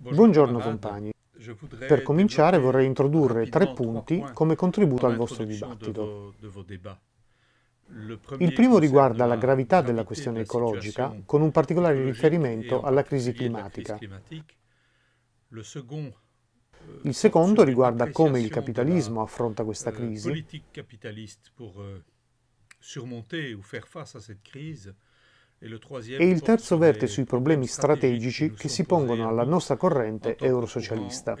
Buongiorno compagni. Per cominciare vorrei introdurre tre punti come contributo al vostro dibattito. Il primo riguarda la gravità della questione ecologica con un particolare riferimento alla crisi climatica. Euh, il secondo riguarda come il capitalismo affronta questa euh, crisi e il terzo verte sui problemi strategici che si pongono alla nostra corrente eurosocialista.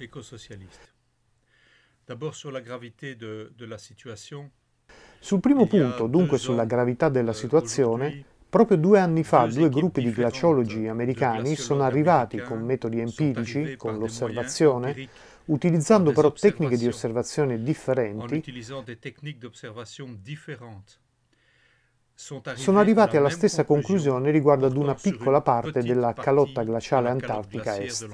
Sul primo punto, dunque sulla gravità della euh, situazione, proprio due anni fa due gruppi di glaciologi americani sono arrivati con metodi empirici, con l'osservazione, utilizzando però tecniche di osservazione differenti, sono arrivati alla stessa conclusione riguardo ad una piccola parte della calotta glaciale antartica est.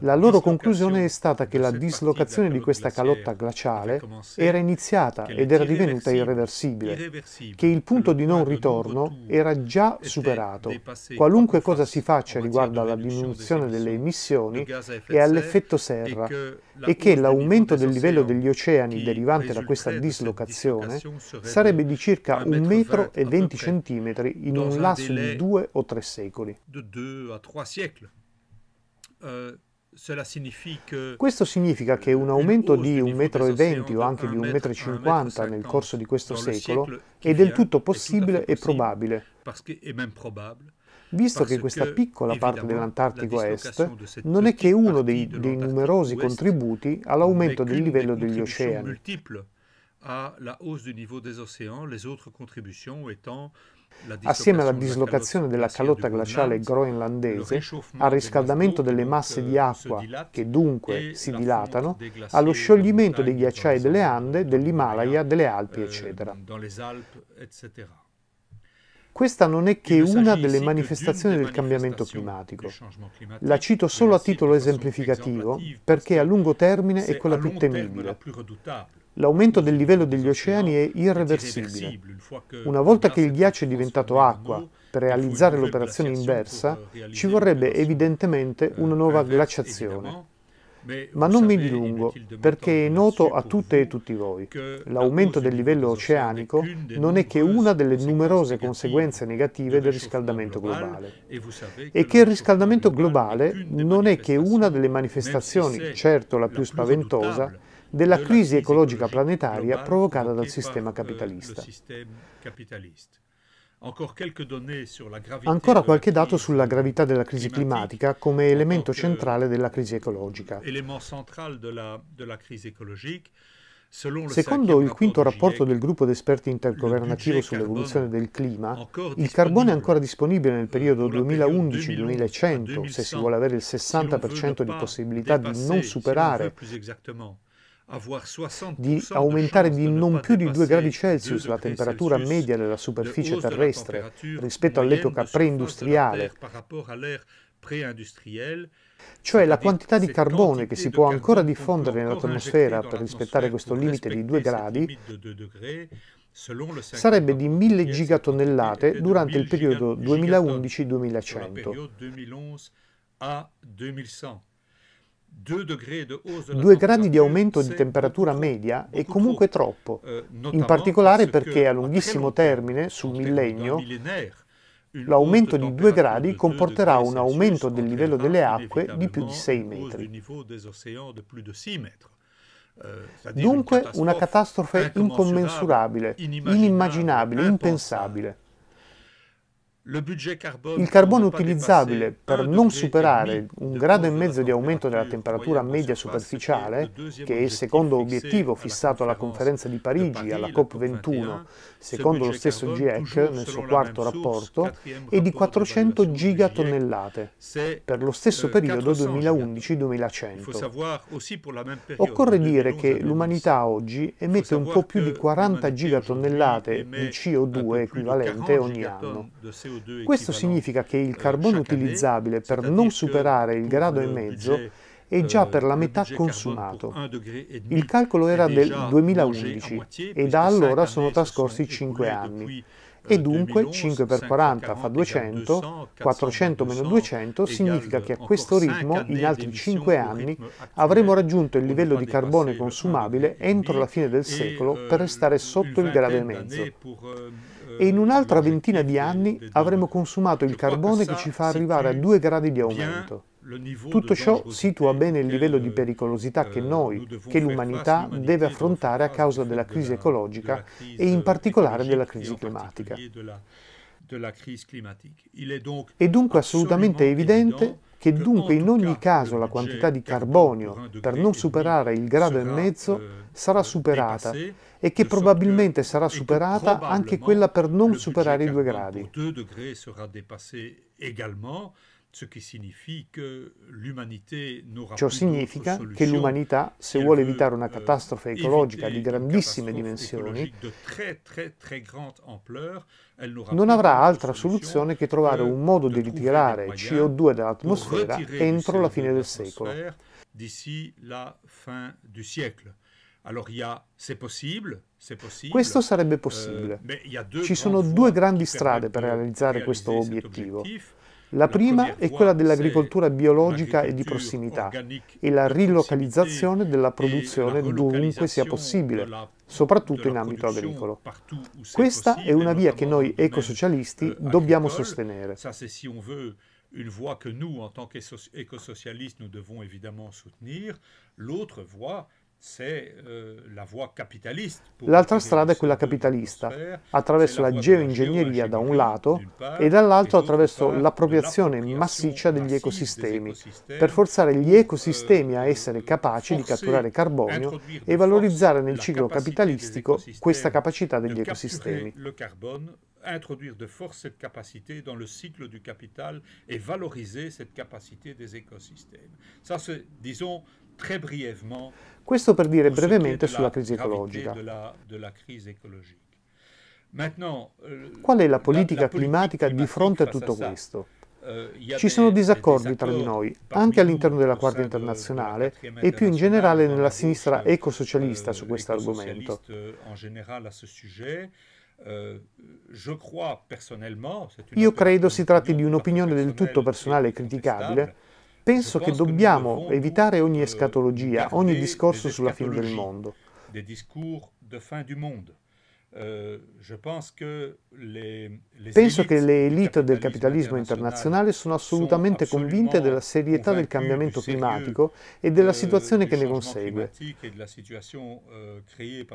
La loro conclusione è stata che la dislocazione di questa calotta glaciale era iniziata ed era divenuta irreversibile, che il punto di non ritorno era già superato. Qualunque cosa si faccia riguardo alla diminuzione delle emissioni e all'effetto serra e che l'aumento del livello degli oceani derivante da questa dislocazione sarebbe di circa 1,20 metro e 20 centimetri in un lasso di due o tre secoli. Questo significa che un aumento di 1,20 m o anche di 1,50 m nel corso di questo secolo è del tutto possibile e probabile, visto che questa piccola parte dell'Antartico Est non è che uno dei, dei numerosi contributi all'aumento del livello degli oceani. Assieme alla dislocazione della calotta glaciale groenlandese, al riscaldamento delle masse di acqua, che dunque si dilatano, allo scioglimento dei ghiacciai delle Ande, dell'Himalaya, delle Alpi, eccetera. Ehm, questa non è che una delle manifestazioni del cambiamento climatico. La cito solo a titolo esemplificativo perché a lungo termine è quella più temibile. L'aumento del livello degli oceani è irreversibile. Una volta che il ghiaccio è diventato acqua, per realizzare l'operazione inversa, ci vorrebbe evidentemente una eh, nuova glaciazione. Ma non mi dilungo, perché è noto a tutte e tutti voi. L'aumento del livello oceanico non è che una delle numerose conseguenze negative del riscaldamento globale. E che il riscaldamento globale non è che una delle manifestazioni, certo la più spaventosa, della crisi ecologica planetaria provocata dal eh, sistema capitalista. Ancora qualche dato sulla gravità della crisi climatica come elemento centrale della crisi ecologica. Secondo il quinto rapporto del gruppo d'esperti intergovernativo sull'evoluzione del clima, il carbone è ancora disponibile nel periodo 2011 2100 se si vuole avere il 60% di possibilità di non superare di aumentare di non più di 2 gradi Celsius la temperatura media della superficie terrestre rispetto all'epoca preindustriale, cioè la quantità di carbone che si può ancora diffondere nell'atmosfera per rispettare questo limite di 2 gradi, sarebbe di 1000 gigatonnellate durante il periodo 2011-2100. Due gradi di aumento di temperatura media è comunque eh, troppo, in particolare perché a lunghissimo termine, sul millennio, l'aumento di 2 gradi comporterà un aumento del livello delle acque di più di 6 metri. Euh, Dunque una catastrofe incommensurabile, inimmaginabile, impensabile. Il carbone utilizzabile per non superare un grado e mezzo di aumento della temperatura media superficiale, che è il secondo obiettivo fissato alla conferenza di Parigi alla COP21, secondo lo stesso GIEC nel suo quarto rapporto, è di 400 gigatonnellate per lo stesso euh, periodo 2011-2100. Occorre dire che l'umanità oggi emette un po' più di 40 gigatonnellate di CO2 equivalente ogni anno. Questo significa che il eh, carbone utilizzabile per non superare il grado e mezzo è già eh, per la metà consumato. Il calcolo era del 2011 e da allora sono trascorsi 5 anni. Euh, e dunque 5 per 40 fa 200, 400 meno 200 significa che a questo ritmo in altri 5 anni avremo raggiunto il livello di carbone consumabile entro la fine del secolo euh, per restare sotto il grado e mezzo e in un'altra eh, ventina di eh, anni avremo consumato il carbone che ci fa arrivare a due gradi di aumento. Tutto ciò situa bene il livello di eh, pericolosità che noi, che l'umanità, deve affrontare a causa della crisi ecologica e in particolare della crisi climatica. È dunque assolutamente evidente che dunque in ogni caso la quantità di carbonio per non superare il grado e mezzo eh, sarà superata e che probabilmente sarà superata anche quella per non superare i due gradi. Ciò significa che l'umanità, se vuole evitare una catastrofe euh, ecologica di grandissime dimensioni, non avrà altra soluzione che trovare un modo di ritirare CO2 dall'atmosfera entro la fine del secolo. Questo sarebbe euh, possibile. Ci sono due grandi strade per realizzare questo obiettivo. La prima è quella dell'agricoltura biologica e di prossimità e la rilocalizzazione della produzione dovunque sia possibile, soprattutto in ambito agricolo. Questa è una via che noi ecosocialisti euh, dobbiamo sostenere. une voie que nous, en tant qu'écosocialistes, nous devons évidemment soutenir. L'autre voie, se eh, la voie capitalista... L'altra strada è quella capitalista, attraverso la geoingegneria da un lato e dall'altro attraverso l'appropriazione massiccia degli ecosistemi, per forzare gli eh, ecosistemi a eh, essere capaci di catturare carbonio e valorizzare nel ciclo capitalistico questa capacità degli ecosistemi. introduire de force cette capacité dans le cycle du capital et valoriser cette capacité des écosystèmes. Ça, c'est, disons, questo per dire brevemente sulla crisi ecologica. Euh, Qual è la politica climatica di fronte a tutto questo? Euh, Ci sono disaccordi tra di noi, anche all'interno della Quarta Internazionale e più in generale nella sinistra euh, ecosocialista su questo argomento. Io credo si tratti di un'opinione del tutto personale e criticabile, Penso che dobbiamo evitare ogni eh, escatologia, ogni discorso sulla fine del mondo. Euh, Penso che le elite del capitalismo internazionale sono assolutamente convinte della serietà del cambiamento climatico e della situazione che ne consegue. Euh,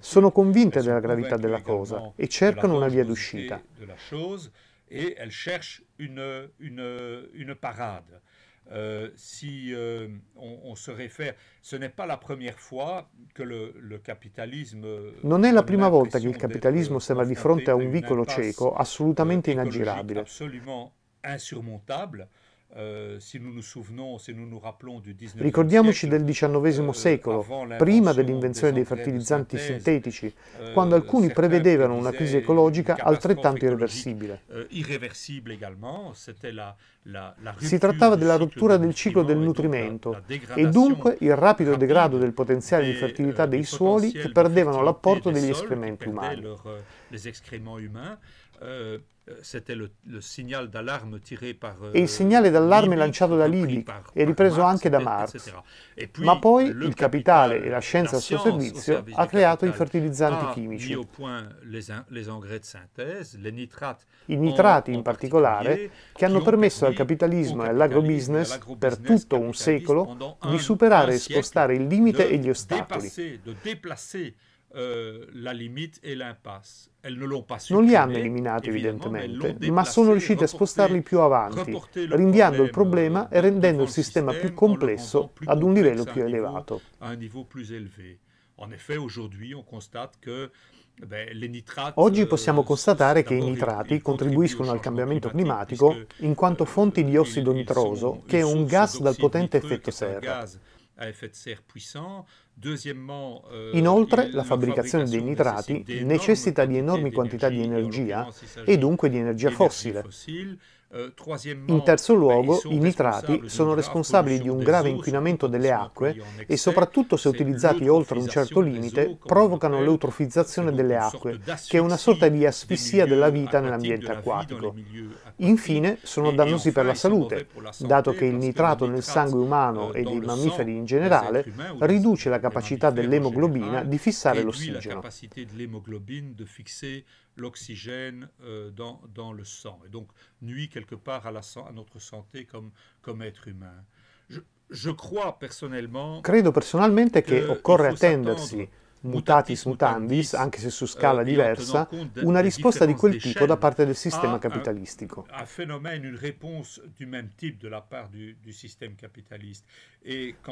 sono convinte della gravità della cosa e cercano una via d'uscita. E elle cherche une, une, une parade. Euh, si euh, on, se réfère, ce n'est pas la première fois que le capitalisme euh, Non è la prima fois que il capitalismo sembra di fronte a un vicolo cieco assolutamente inaggirabile. Assolutamente Euh, Ricordiamoci del XIX euh, secolo, prima dell'invenzione dei fertilizzanti sintetici, euh, quando alcuni prevedevano una crisi ecologica altrettanto irreversibile. Si trattava della rottura del ciclo del nutrimento e dunque il rapido degrado del potenziale di fertilità dei suoli che perdevano l'apporto degli escrementi umani. Euh, c'était le, le, segnale d'allarme tiré par, uh, e il segnale d'allarme lanciato da Liebig e ripreso Marx, anche da Marx. Puis, Ma poi il capitale e la scienza al suo servizio ha creato i fertilizzanti ah, chimici. Les, les synthèse, nitrati I nitrati in particolare che hanno permesso al capitalismo e all'agrobusiness per tutto un secolo di superare e spostare il limite e gli ostacoli. Eh, la limite e l'impasse. Non li hanno eliminati evidentemente, ma sono riusciti a spostarli più avanti, rinviando il problema euh, e rendendo il sistema più complesso ad un livello più elevato. Oggi possiamo euh, constatare che i nitrati contribuiscono al cambiamento climatico in quanto fonti di ossido nitroso, che è un gas dal potente effetto serra. Euh, Inoltre la fabbricazione dei nitrati necessita di enormi quantità di energia e dunque di energia fossile. Eh, in terzo luogo, i nitrati sono responsabili di un grave inquinamento delle acque e soprattutto se utilizzati oltre un certo limite provocano l'eutrofizzazione delle acque, che è una sorta di asfissia della vita nell'ambiente acquatico. Infine, sono dannosi per la salute, dato che il nitrato nel sangue umano eh, e dei mammiferi in generale riduce la capacità dell'emoglobina di fissare l'ossigeno. l'oxygène euh, dans, dans, le sang, et donc nuit quelque part à, la, à notre santé comme, comme être humain. Je, je crois personnellement... Credo personalmente che occorre attendersi mutatis mutandis, anche se su eh, scala diversa, una risposta di quel tipo da parte del sistema ah, capitalistico. Ah,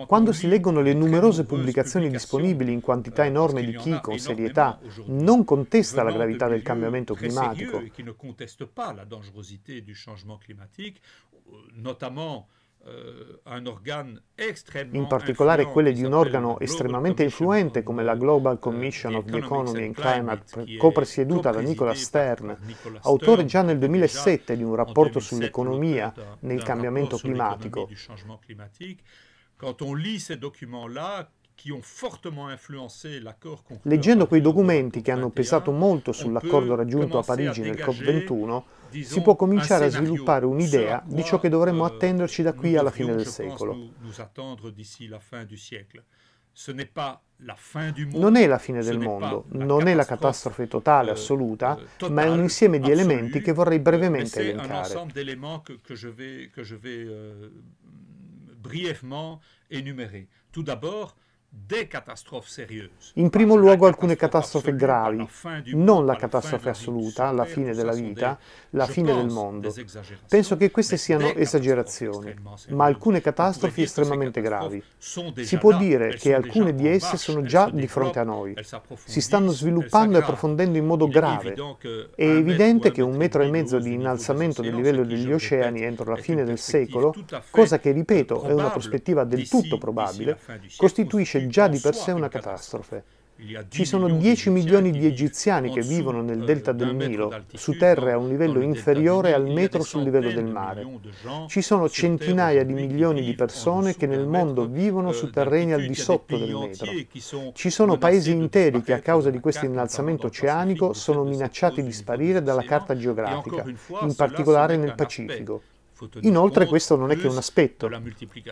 Quando si leggono le numerose pubblicazioni disponibili in quantità euh, enorme di chi, con serietà, non contesta la gravità del cambiamento climatico, euh, notamment in particolare quelle di un organo estremamente influente come la Global eh, Commission of the Economy and Climate, copresieduta da Nicola Stern, autore già nel 2007 di un rapporto sull'economia nel cambiamento climatico. Leggendo quei documenti che hanno pesato molto sull'accordo raggiunto a Parigi nel COP21, si può cominciare a sviluppare un'idea cioè, di ciò che dovremmo eh, attenderci da qui alla fine del secolo. Non è la fine del mondo, non è la catastrofe totale, euh, assoluta, euh, ma è un insieme di elementi che vorrei euh, brevemente elencare. brièvement énumérés. Tout d'abord, in primo cioè, luogo alcune catastrofe gravi, non la catastrofe assoluta, la fine della vita, la fine del mondo. Penso che queste siano esagerazioni, ma alcune catastrofi estremamente gravi. Si può dire che alcune di esse sono già di fronte a noi, si stanno sviluppando e approfondendo in modo grave. È evidente che un metro e mezzo di innalzamento del livello degli oceani entro la fine del secolo, cosa che ripeto è una prospettiva del tutto probabile, costituisce costituisce già di per sé una catastrofe. Ci sono 10 milioni di egiziani che vivono nel eh, delta del Nilo, su terre a un livello inferiore al metro sul livello del mare. Ci sono centinaia di milioni di persone che nel mondo vivono su eh, terreni al di sotto del metro. Ci sono paesi interi che a causa di questo innalzamento oceanico sono minacciati di sparire dalla carta geografica, in particolare nel Pacifico. Inoltre questo non è che un aspetto.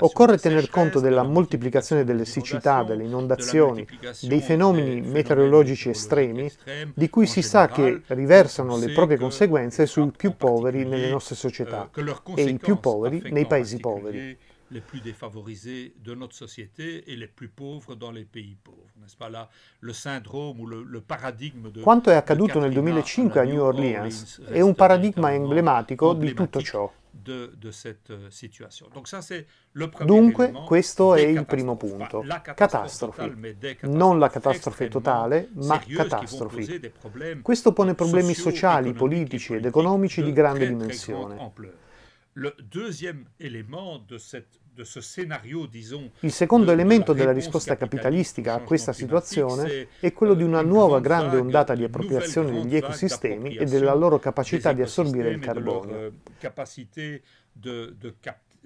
Occorre tener conto della moltiplicazione delle siccità, delle inondazioni, dei fenomeni meteorologici estremi, di cui si sa che riversano le proprie conseguenze sui più poveri nelle nostre società eh, e i più poveri nei paesi poveri. les plus défavorisés de notre société et les plus pauvres dans les pays pauvres. N'est-ce pas là le syndrome ou le, le paradigme de Quanto è accaduto nel 2005 a New Orleans è un paradigma emblematico di tutto ciò de, de cette euh, situation. Dunque, questo è il primo punto. Catastrofi. Non la catastrofe totale, ma catastrofi. Questo pone problemi sociali, politici ed economici di grande dimensione le deuxième élément de, cette, il secondo elemento della risposta capitalistica a questa situazione è quello euh, di una nuova grande ondata di appropriazione degli ecosistemi e della loro capacità di assorbire il carbonio. Euh,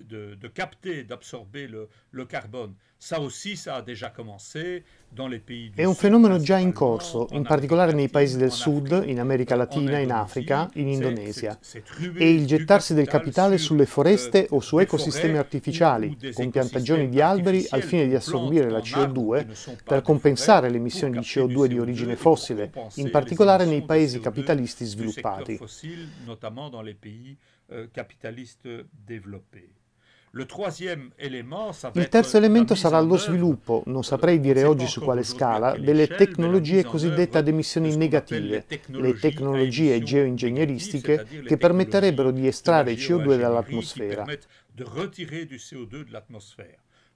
de, de capter, d'absorber le, le, carbone. Ça aussi, ça a déjà commencé dans les pays du È un fenomeno già in corso, in particolare nei paesi del sud, in America Latina, in Africa, in Indonesia. È il gettarsi del capitale sulle foreste euh, o su ecosistemi artificiali, con piantagioni di alberi al fine di assorbire la CO2 per compensare le emissioni di CO2 di origine fossile, in particolare nei paesi capitalisti sviluppati. Euh, capitalistes développés. Il terzo elemento sarà lo sviluppo, non saprei dire oggi su quale scala, delle tecnologie cosiddette ad emissioni negative, le tecnologie geoingegneristiche che permetterebbero di estrarre il CO2 dall'atmosfera.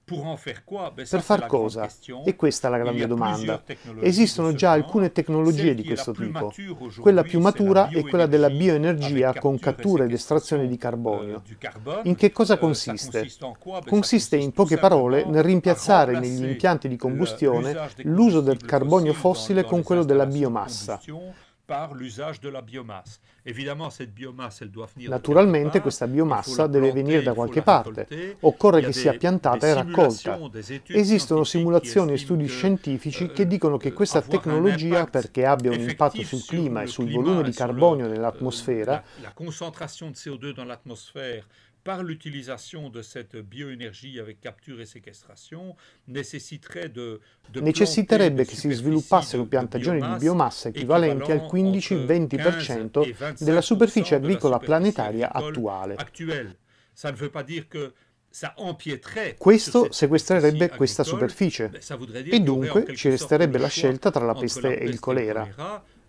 Per far cosa? E questa è la grande domanda. Esistono già alcune tecnologie di questo tipo. Quella più matura è quella della bioenergia con cattura ed estrazione di euh, carbonio. In che cosa euh, consiste? Consiste in poche parole nel rimpiazzare negli impianti di combustione l'uso del carbonio fossile con quello della biomassa par l'usage de la biomasse. Évidemment, cette biomasse, elle doit venir Naturalmente, questa biomassa deve venire da qualche parte. Occorre che sia piantata e raccolta. Esistono simulazioni e studi scientifici euh, che dicono che euh, questa tecnologia, perché abbia un impatto sul clima e sul volume di carbonio euh, nell'atmosfera, la concentration de CO2 dans par l'utilisation de cette bioenergia avec capture e sequestration necessiterait de, de necessiterebbe che si sviluppassero piantagioni di biomassa equivalenti al 15-20% della superficie agricola planetaria attuale. Questo sequestrerebbe questa superficie e dunque ci resterebbe la scelta tra la peste e il colera.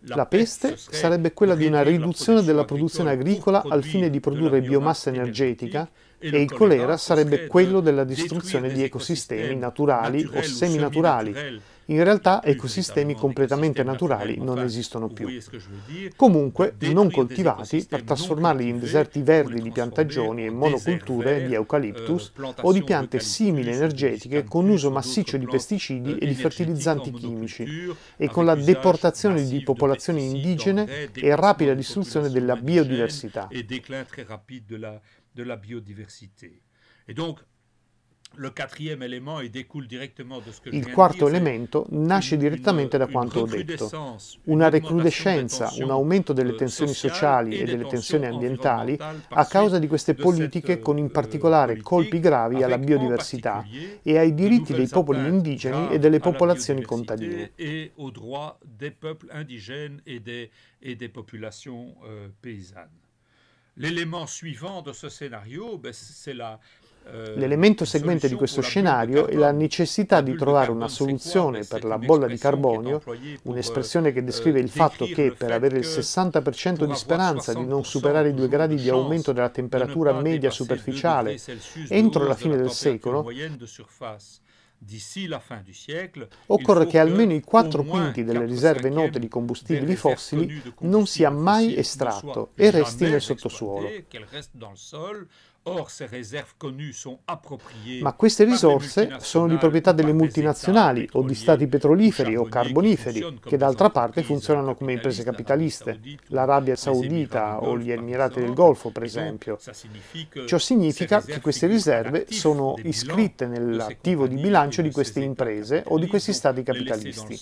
La peste sarebbe quella di una riduzione della produzione agricola al fine di produrre biomassa energetica e il colera sarebbe quello della distruzione di ecosistemi naturali o seminaturali in realtà ecosistemi completamente naturali non esistono più. Comunque, non coltivati, per trasformarli in deserti verdi di piantagioni e monoculture di eucaliptus eh, o di piante simili energetiche con uso massiccio di pesticidi eh, e di fertilizzanti chimici e con la deportazione di popolazioni indigene e rapida distruzione della biodiversità. E déclin très rapide de il quarto elemento nasce direttamente da quanto ho detto. Una recrudescenza, un aumento delle euh, tensioni sociali e delle tensioni ambientali a causa di queste politiche euh, con in particolare colpi gravi alla biodiversità e ai diritti dei popoli indigeni e delle popolazioni contadine. L'elemento euh, suivant di questo scenario è la, eh, L'elemento seguente di questo scenario è la necessità di trovare una soluzione per la bolla di carbonio, un'espressione che eh, descrive il fatto che per avere il 60% di speranza di non superare i 2 gradi di aumento della temperatura media superficiale entro la fine del secolo, Occorre che almeno i 4 quinti delle riserve note di combustibili fossili non sia mai estratto e resti nel sottosuolo. Ma queste risorse sono di proprietà delle multinazionali o di stati petroliferi o carboniferi, che d'altra parte funzionano come imprese capitaliste, l'Arabia Saudita o gli Emirati del Golfo, per esempio. Ciò significa che queste riserve sono iscritte nell'attivo di bilancio di queste imprese o di questi stati capitalisti.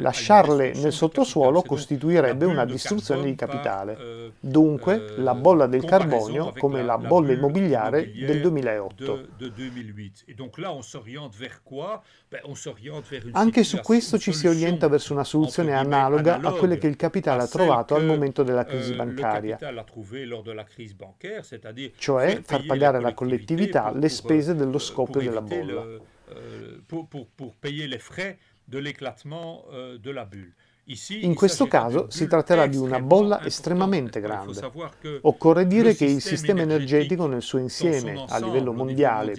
Lasciarle nel sottosuolo costituirebbe una distruzione di capitale. Euh, Dunque, euh, la bolla del carbonio, come la bolla immobiliare del 2008. Anche su questo ci si orienta verso una soluzione analoga a quelle che il capitale ha trovato al momento della crisi euh, bancaria, cioè far pagare alla collettività le spese dello euh, scoppio della bolla. Euh, pour, pour, pour frais de l'éclatement bulle. In questo caso si tratterà di una bolla eh, estremamente eh, grande. Occorre dire che il sistema energetico nel suo insieme a livello mondiale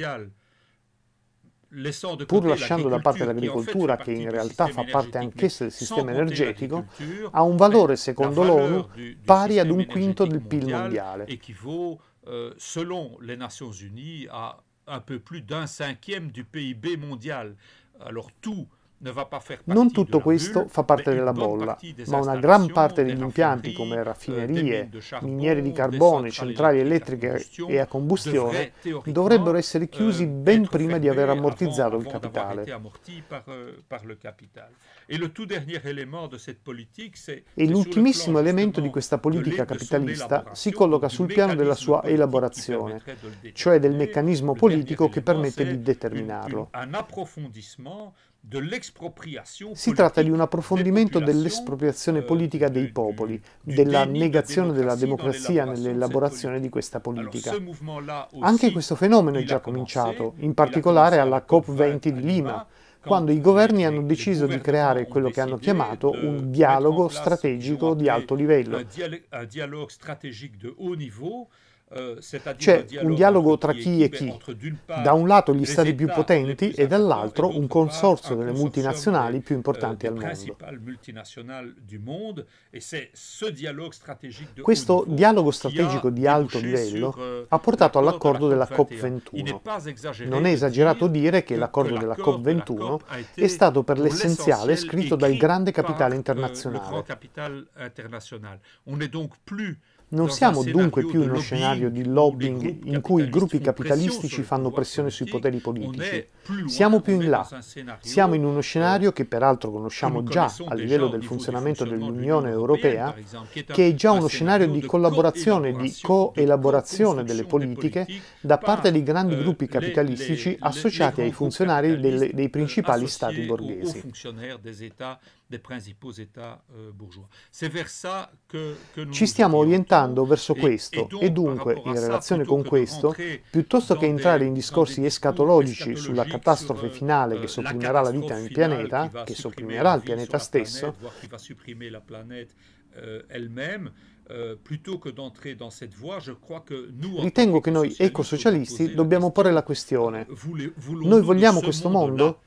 pur lasciando da parte l'agricoltura, che in realtà fa parte anch'essa del sistema energetico, ha un valore, secondo l'ONU, pari ad un quinto del PIL mondiale. Euh, allora, tutto non tutto questo fa parte della bolla, ma una gran parte degli impianti come raffinerie, euh, miniere di carbone, centrali elettriche e a combustione dovrebbero essere chiusi euh, ben prima di aver ammortizzato il capitale. Euh, e l'ultimissimo elemento di questa politica capitalista si colloca sul piano della sua elaborazione, cioè del meccanismo politico che permette di determinarlo. Si tratta di un approfondimento dell'espropriazione euh, politica dei popoli, della negazione della democrazia nell'elaborazione di questa politica. Anche questo fenomeno è già cominciato, in particolare alla COP20 di Lima, quando i governi hanno deciso di creare quello che hanno chiamato un dialogo strategico di alto livello Euh, c'è un dialogo tra chi e chi, da un lato gli stati più potenti e dall'altro un consorzio delle multinazionali più importanti euh, al mondo. Questo dialogo strategico di alto livello euh, ha portato all'accordo della COP21. Non è esagerato dire che l'accordo della COP21 è stato per l'essenziale scritto dal grande capitale internazionale. Non siamo dunque più in uno scenario di lobbying in cui i gruppi capitalistici fanno pressione sui poteri politici. Siamo più in là. Siamo in uno eh, scenario che peraltro conosciamo già a livello del funzionamento dell'Unione Europea, che è già uno scenario di collaborazione, di coelaborazione delle politiche da parte di grandi eh, gruppi capitalistici associati ai funzionari dei principali stati borghesi dei principaux États euh, bourgeois. vers ça que, que Ci stiamo orientando verso questo e, e dunque, in relazione con questo, piuttosto che entrare in discorsi escatologici sulla catastrofe euh, finale che euh, sopprimerà la vita nel pianeta, che sopprimerà il pianeta stesso, Ritengo che noi ecosocialisti dobbiamo porre la questione. Noi vogliamo questo mondo?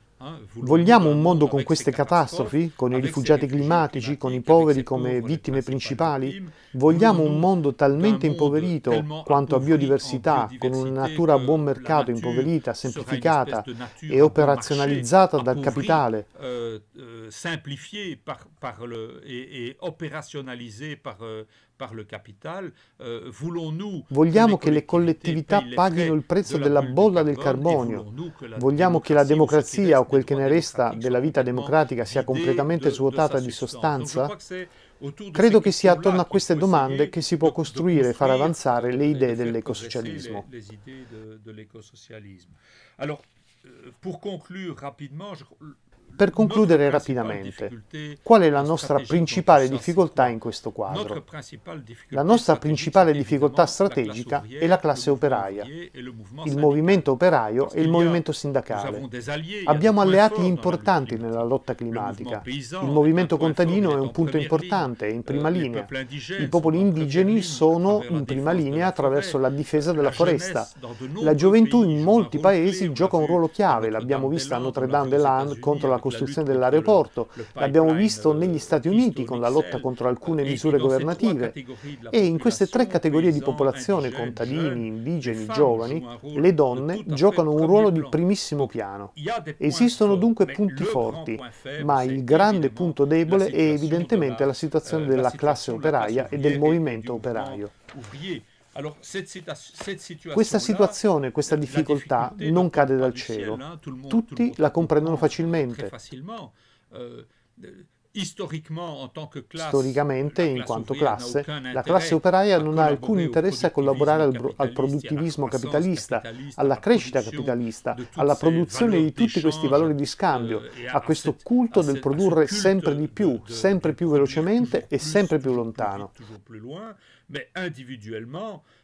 Vogliamo un mondo con queste catastrofi, con i rifugiati climatici, con i poveri come vittime principali? Vogliamo un mondo talmente impoverito quanto a biodiversità, con una natura a buon mercato impoverita, eh, eh, semplificata e operazionalizzata dal capitale? Simplifiée e opérationnalisée eh, Euh, Vogliamo che le collettività paghino il prezzo della bolla del carbonio. Vogliamo che la democrazia o quel che ne resta della vita democratica sia completamente svuotata di sostanza? Credo che sia attorno a queste domande che si può costruire e far avanzare le idee dell'ecosocialismo. Per concludere rapidamente, per concludere rapidamente, qual è la nostra principale difficoltà in questo quadro? La nostra principale difficoltà strategica è la classe operaia, il movimento operaio e il movimento sindacale. Abbiamo alleati importanti nella lotta climatica. Il movimento contadino è un punto importante, è in prima euh, linea. I popoli indigeni sono in prima linea attraverso la difesa della foresta. La gioventù in molti paesi gioca un ruolo chiave, l'abbiamo vista a Notre Dame de Land contro la costruzione dell'aeroporto, l'abbiamo visto negli Stati Uniti con la lotta contro alcune misure governative e in queste tre categorie di popolazione, contadini, eh, indigeni, giovani, le donne giocano un ruolo di primissimo piano. Esistono dunque punti forti, ma il grande punto debole è evidentemente la situazione eh, della classe operaia e del movimento operaio. Questa situazione, questa difficoltà non cade dal cielo. Tutti la comprendono facilmente. Euh, euh, Storicamente, in quanto classe, la classe operaia non ha alcun interesse a collaborare al, al produttivismo capitalista, alla crescita capitalista, alla produzione di tutti questi valori di scambio, euh, a questo culto del produrre sempre di più, sempre più velocemente e sempre più lontano.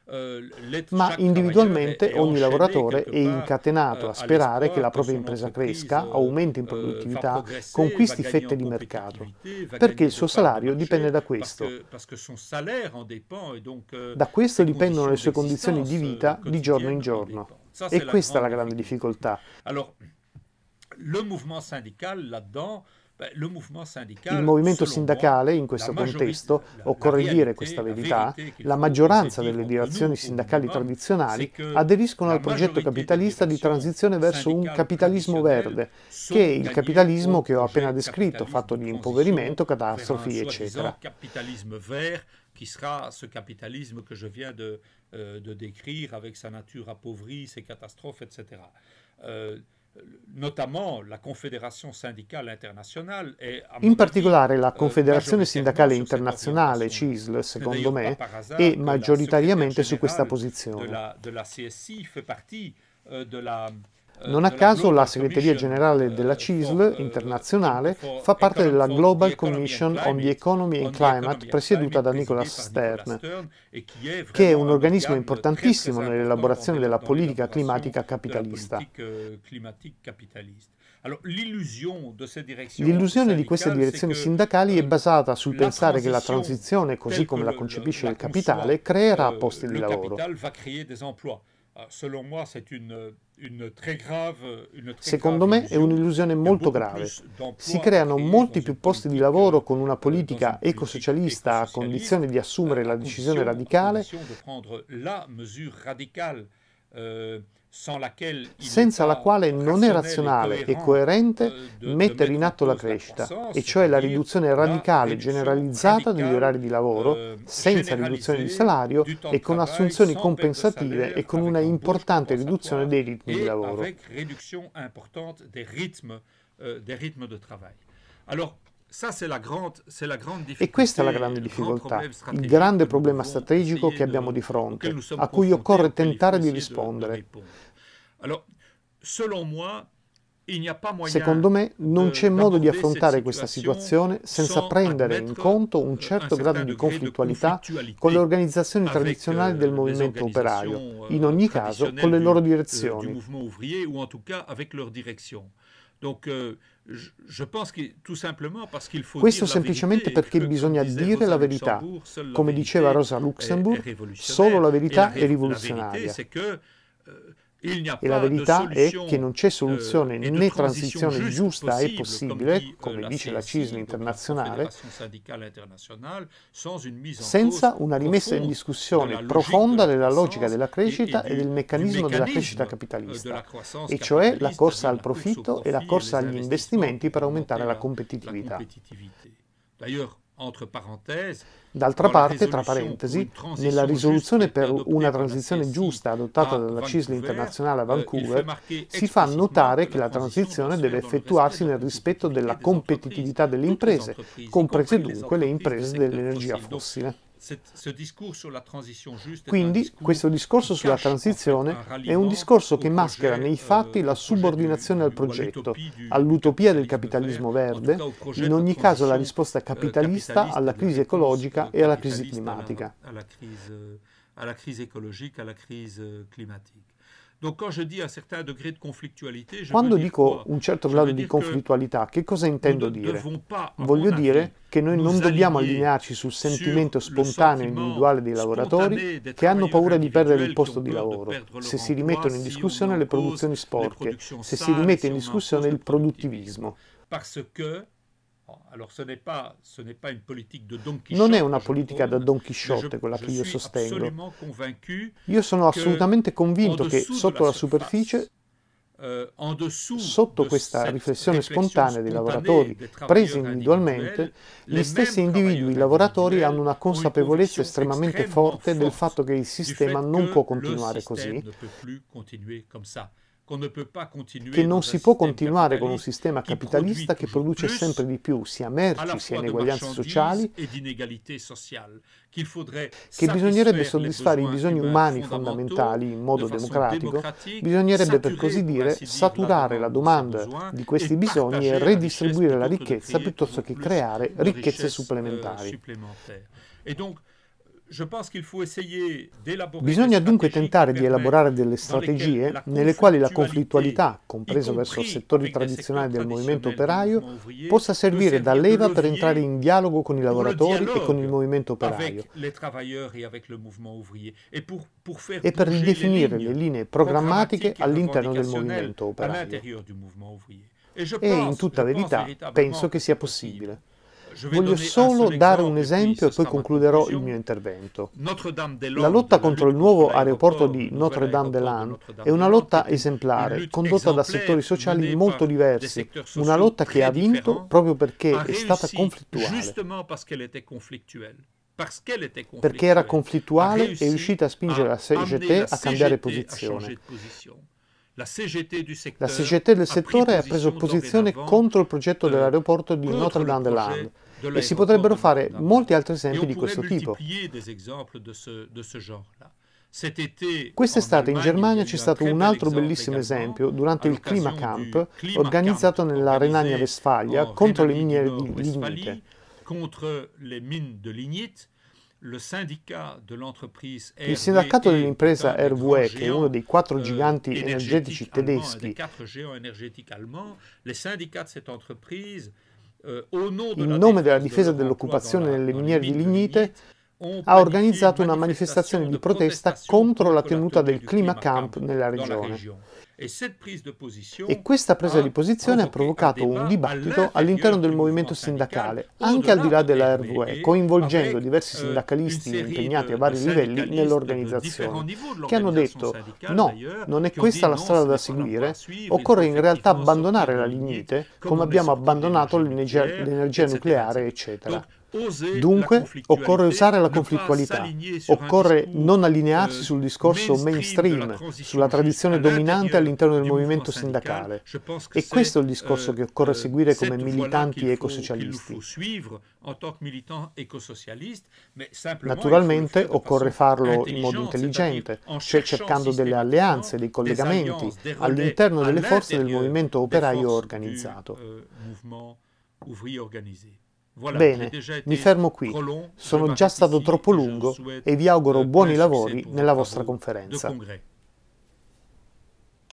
Eh, Ma individualmente ogni lavoratore è incatenato eh, a sperare che la propria impresa cresca, eh, aumenti in produttività, conquisti fette di mercato, perché il suo salario dipende da questo. Euh, da questo dipendono le sue condizioni di vita euh, di giorno in giorno. E questa è la grande difficoltà. Allora, il movimento syndical là-dedans il movimento sindacale in questo contesto, occorre dire questa verità, la maggioranza delle direzioni sindacali tradizionali aderiscono al progetto capitalista di transizione verso un capitalismo verde, che è il capitalismo che ho appena descritto, fatto di impoverimento, catastrofi, eccetera. qui sera ce capitalisme que je viens de, euh, de décrire avec sa nature appauvrie, ses catastrophes, etc. Euh, notamment la Confédération syndicale internationale e In particolare la euh, Confederazione Sindacale Internazionale, CISL, secondo me, è maggioritariamente su questa posizione. Eh, non a caso la segreteria generale eh, della CISL internazionale fa parte della Global Commission on the Economy and Climate presieduta da Nicholas Stern, che è un organismo importantissimo nell'elaborazione della politica climatica capitalista. Euh, L'illusione di queste direzioni sindacali è euh, basata sul pensare che la transizione, così come la concepisce il capitale, creerà euh, posti di lavoro. Ah, selon moi, c'est une Secondo me è un'illusione molto grave. Si creano molti più posti di lavoro con una euh, politica ecosocialista a condizione di assumere la euh, decisione radicale senza la quale non è razionale e coerente mettere in atto la crescita, e cioè la riduzione radicale generalizzata degli orari di lavoro, eh, senza riduzione di salario e con assunzioni compensative e con una importante riduzione dei ritmi di lavoro. E questa è la grande difficoltà, il grande problema strategico che abbiamo di fronte, a cui occorre tentare di rispondere. Secondo me non c'è modo di affrontare questa situazione senza prendere in conto un euh, certo grado di conflittualità con le organizzazioni tradizionali euh, del movimento operaio, in ogni euh, caso con le loro direzioni. Euh, Questo semplicemente perché bisogna dire la verità. Come diceva Rosa Luxemburg, solo la verità è rivoluzionaria. E la verità è che non c'è soluzione euh, né transizione giusta e possibile, euh, come dice la CISL internazionale, senza una rimessa in discussione profonda della logica della crescita e del meccanismo della crescita euh, capitalista, e cioè la corsa al profitto e la corsa agli investimenti per aumentare la competitività. D'altra parte, tra parentesi, nella risoluzione per una transizione giusta adottata dalla CISL internazionale a euh, Vancouver, si fa notare che la transizione deve effettuarsi nel rispetto della competitività delle imprese, comprese dunque le imprese dell'energia fossile. Quindi questo discorso sulla transizione è un discorso che maschera nei euh, fatti la subordinazione al progetto, all'utopia del capitalismo verde, in ogni caso la risposta euh, capitalista alla crisi ecologica e alla crisi climatica. Quando dico un certo grado di conflittualità, che cosa intendo dire? Voglio dire che noi non dobbiamo allinearci sul sentimento spontaneo e individuale dei lavoratori che hanno paura di perdere il posto di lavoro, se si rimettono in discussione le produzioni sporche, se si rimette in discussione il produttivismo. Oh, alors ce n'est pas, pas, une politica da Don Quixote. Non è una politica da Don Quixote quella che io sostengo. Io sono assolutamente convinto che sotto la superficie, euh, sotto questa riflessione spontanea dei lavoratori, presi individualmente, gli stessi individui lavoratori hanno una consapevolezza estremamente forte del fatto che il sistema non può continuare così che non si può continuare con un sistema capitalista che produce sempre di più sia merci sia ineguaglianze sociali che bisognerebbe soddisfare i bisogni umani fondamentali in modo democratico, bisognerebbe per così dire saturare la domanda di questi bisogni e redistribuire la ricchezza piuttosto che creare ricchezze euh, supplementari. Et donc, Bisogna dunque tentare di elaborare delle strategie eh, nelle quali la conflittualità, compreso verso settori tradizionali del movimento operaio, possa servire da leva per entrare in dialogo con i lavoratori e con il movimento operaio e per ridefinire le linee programmatiche all'interno del movimento operaio. E in tutta verità penso che sia possibile. Voglio solo dare un esempio e poi concluderò il mio intervento. La lotta contro il nuovo aeroporto di Notre-Dame de Lannes è una lotta esemplare, condotta da settori sociali molto diversi, una lotta che ha vinto proprio perché è stata conflittuale perché era conflittuale, e è riuscita a spingere la CGT a cambiare posizione. La CGT, La CGT, del settore ha preso posizione contro il progetto dell'aeroporto di Notre-Dame de Land e si potrebbero fare molti altri esempi di questo tipo. Quest'estate in Germania c'è stato un altro bellissimo esempio durante il Clima Camp organizzato nella Renania-Vestfalia contro le miniere di lignite. Il sindacato dell'impresa RWE, che è uno dei quattro euh, giganti energetici tedeschi, in euh, nome della difesa dell'occupazione nelle miniere di lignite, ha organizzato una manifestazione di protesta contro la tenuta del clima camp nella regione. E questa presa di posizione ha provocato un dibattito all'interno del movimento sindacale, anche al di là della RVE, coinvolgendo diversi euh, sindacalisti impegnati a vari livelli nell'organizzazione, che hanno detto no, non è questa la strada da seguire, occorre in realtà abbandonare la lignite, come abbiamo abbandonato l'energia nucleare, eccetera. Dunque, occorre usare la conflittualità, occorre non allinearsi euh, sul discorso mainstream, sulla tradizione dominante all'interno del movimento sindacale. E questo è il discorso euh, che occorre euh, seguire come militanti ecosocialisti. Naturalmente occorre farlo in modo intelligente, cioè cercando delle alleanze, dei collegamenti all'interno delle forze del movimento operaio organizzato. Bene, mi fermo qui. Sono già stato troppo lungo e vi auguro buoni lavori nella vostra conferenza.